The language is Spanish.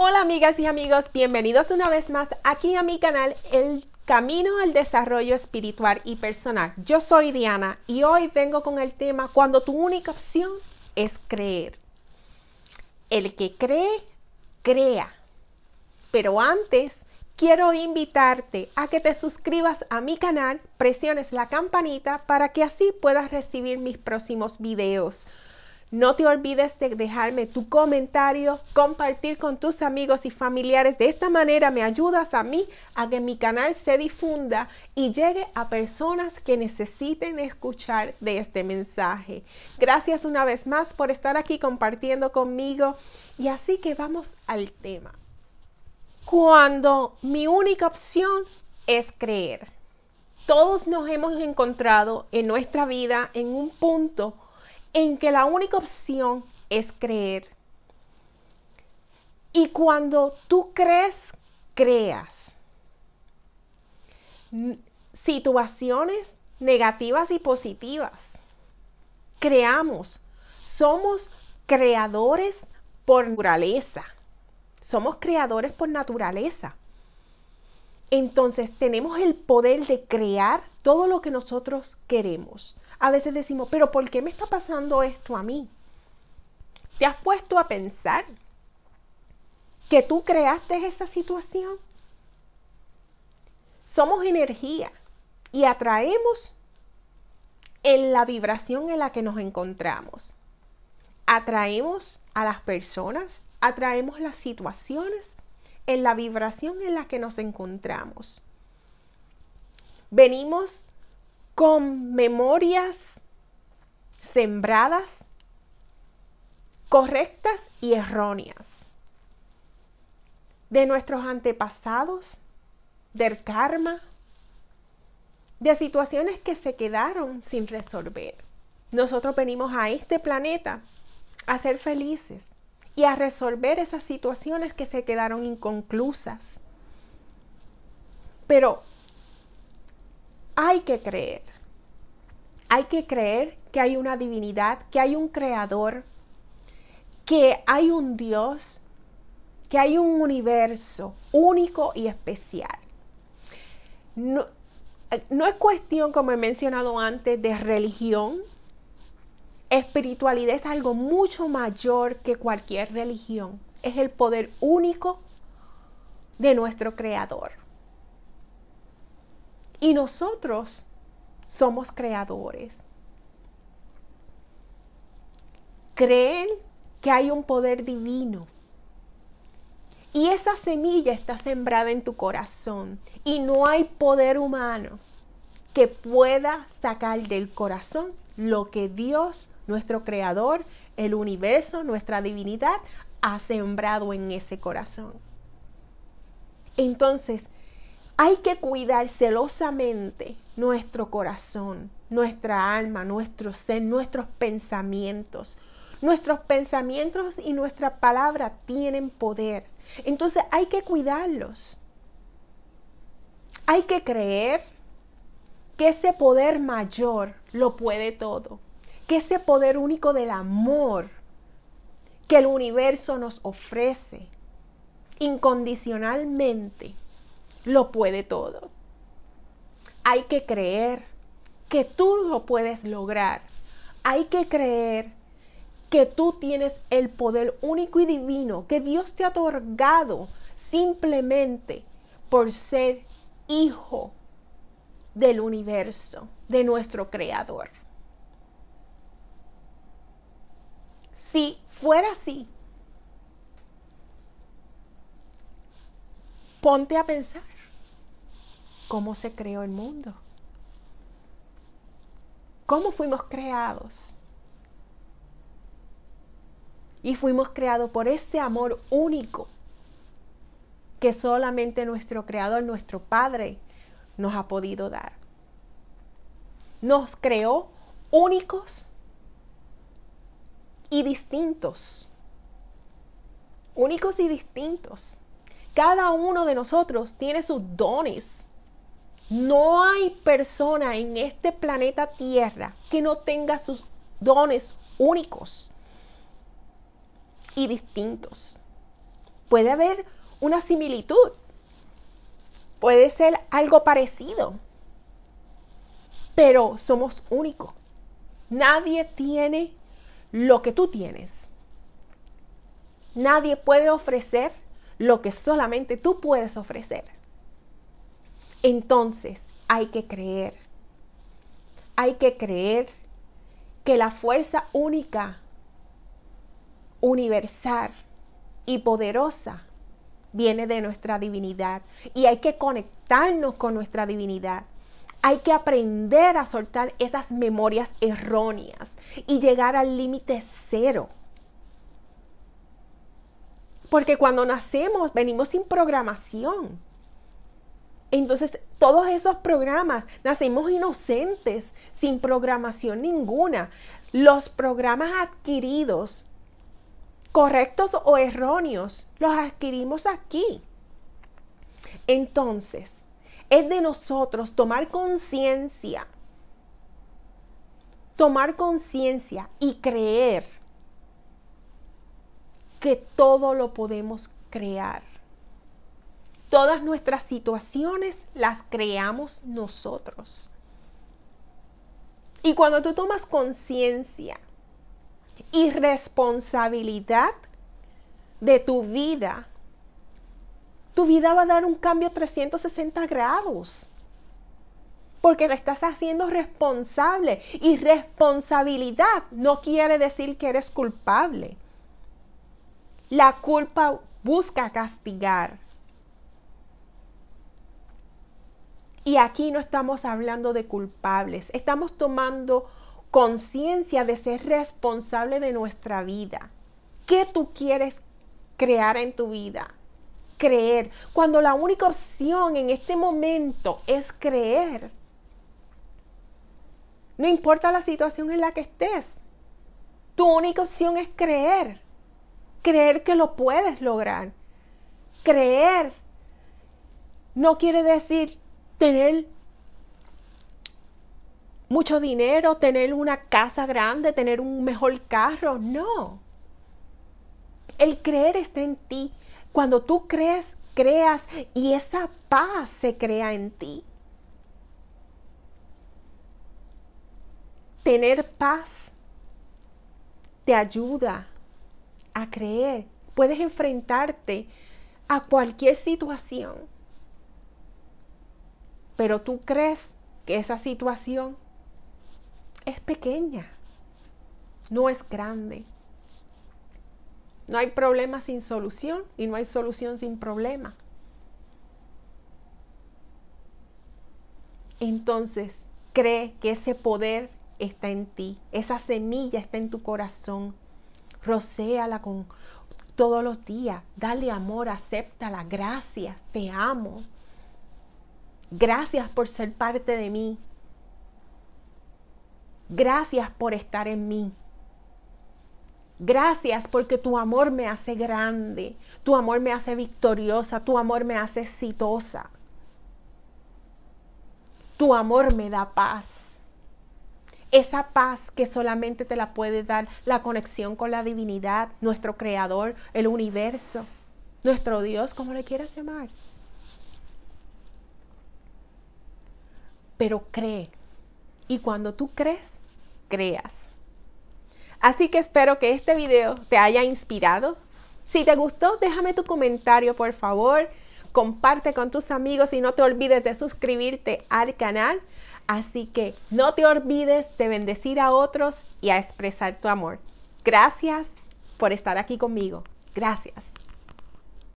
Hola amigas y amigos, bienvenidos una vez más aquí a mi canal El Camino al Desarrollo Espiritual y Personal. Yo soy Diana y hoy vengo con el tema cuando tu única opción es creer. El que cree, crea. Pero antes, quiero invitarte a que te suscribas a mi canal, presiones la campanita para que así puedas recibir mis próximos videos. No te olvides de dejarme tu comentario, compartir con tus amigos y familiares. De esta manera me ayudas a mí a que mi canal se difunda y llegue a personas que necesiten escuchar de este mensaje. Gracias una vez más por estar aquí compartiendo conmigo. Y así que vamos al tema. Cuando mi única opción es creer. Todos nos hemos encontrado en nuestra vida en un punto en que la única opción es creer. Y cuando tú crees, creas. Situaciones negativas y positivas. Creamos. Somos creadores por naturaleza. Somos creadores por naturaleza. Entonces tenemos el poder de crear todo lo que nosotros queremos a veces decimos, pero ¿por qué me está pasando esto a mí? ¿Te has puesto a pensar que tú creaste esa situación? Somos energía y atraemos en la vibración en la que nos encontramos. Atraemos a las personas, atraemos las situaciones en la vibración en la que nos encontramos. Venimos con memorias sembradas correctas y erróneas de nuestros antepasados, del karma, de situaciones que se quedaron sin resolver. Nosotros venimos a este planeta a ser felices y a resolver esas situaciones que se quedaron inconclusas. Pero hay que creer. Hay que creer que hay una divinidad, que hay un creador, que hay un Dios, que hay un universo único y especial. No, eh, es cuestión, como he mencionado antes, de religión. Espiritualidad es algo mucho mayor que cualquier religión. Es el poder único de nuestro Creador. Y nosotros somos creadores. Creen que hay un poder divino. Y esa semilla está sembrada en tu corazón. Y no hay poder humano que pueda sacar del corazón lo que Dios, nuestro creador, el universo, nuestra divinidad, ha sembrado en ese corazón. Entonces, hay que cuidar celosamente nuestro corazón, nuestra alma, nuestro ser, nuestros pensamientos. Nuestros pensamientos y nuestra palabra tienen poder. Entonces hay que cuidarlos. Hay que creer que ese poder mayor lo puede todo. Que ese poder único del amor que el universo nos ofrece incondicionalmente lo puede todo. Hay que creer que tú lo puedes lograr. Hay que creer que tú tienes el poder único y divino que Dios te ha otorgado simplemente por ser hijo del universo, de nuestro creador. Si fuera así, ponte a pensar cómo se creó el mundo, cómo fuimos creados. Y fuimos creados por ese amor único que solamente nuestro Creador, nuestro Padre, nos ha podido dar. Nos creó únicos y distintos. Únicos y distintos. Cada uno de nosotros tiene sus dones no hay persona en este planeta Tierra que no tenga sus dones únicos y distintos. Puede haber una similitud, puede ser algo parecido, pero somos únicos. Nadie tiene lo que tú tienes. Nadie puede ofrecer lo que solamente tú puedes ofrecer. Entonces, hay que creer. Hay que creer que la fuerza única, universal y poderosa viene de nuestra divinidad y hay que conectarnos con nuestra divinidad. Hay que aprender a soltar esas memorias erróneas y llegar al límite cero. Porque cuando nacemos venimos sin programación. Entonces, todos esos programas, nacimos inocentes, sin programación ninguna. Los programas adquiridos, correctos o erróneos, los adquirimos aquí. Entonces, es de nosotros tomar conciencia, tomar conciencia y creer que todo lo podemos crear Todas nuestras situaciones las creamos nosotros. Y cuando tú tomas conciencia y responsabilidad de tu vida, tu vida va a dar un cambio 360 grados. Porque te estás haciendo responsable. Y responsabilidad no quiere decir que eres culpable. La culpa busca castigar. Y aquí no estamos hablando de culpables, estamos tomando conciencia de ser responsable de nuestra vida. ¿Qué tú quieres crear en tu vida? Creer. Cuando la única opción en este momento es creer. No importa la situación en la que estés. Tu única opción es creer. Creer que lo puedes lograr. Creer no quiere decir tener mucho dinero, tener una casa grande, tener un mejor carro. No. El creer está en ti. Cuando tú crees, creas y esa paz se crea en ti. Tener paz te ayuda a creer. Puedes enfrentarte a cualquier situación pero tú crees que esa situación es pequeña, no es grande. No hay problema sin solución y no hay solución sin problema. Entonces, cree que ese poder está en ti, esa semilla está en tu corazón. Rocéala con todos los días, dale amor, acepta la gracia, te amo, Gracias por ser parte de mí. Gracias por estar en mí. Gracias porque tu amor me hace grande, tu amor me hace victoriosa, tu amor me hace exitosa. Tu amor me da paz. Esa paz que solamente te la puede dar la conexión con la divinidad, nuestro creador, el universo, nuestro Dios, como le quieras llamar. pero cree. Y cuando tú crees, creas. Así que espero que este video te haya inspirado. Si te gustó, déjame tu comentario, por favor. Comparte con tus amigos y no te olvides de suscribirte al canal. Así que no te olvides de bendecir a otros y a expresar tu amor. Gracias por estar aquí conmigo. Gracias.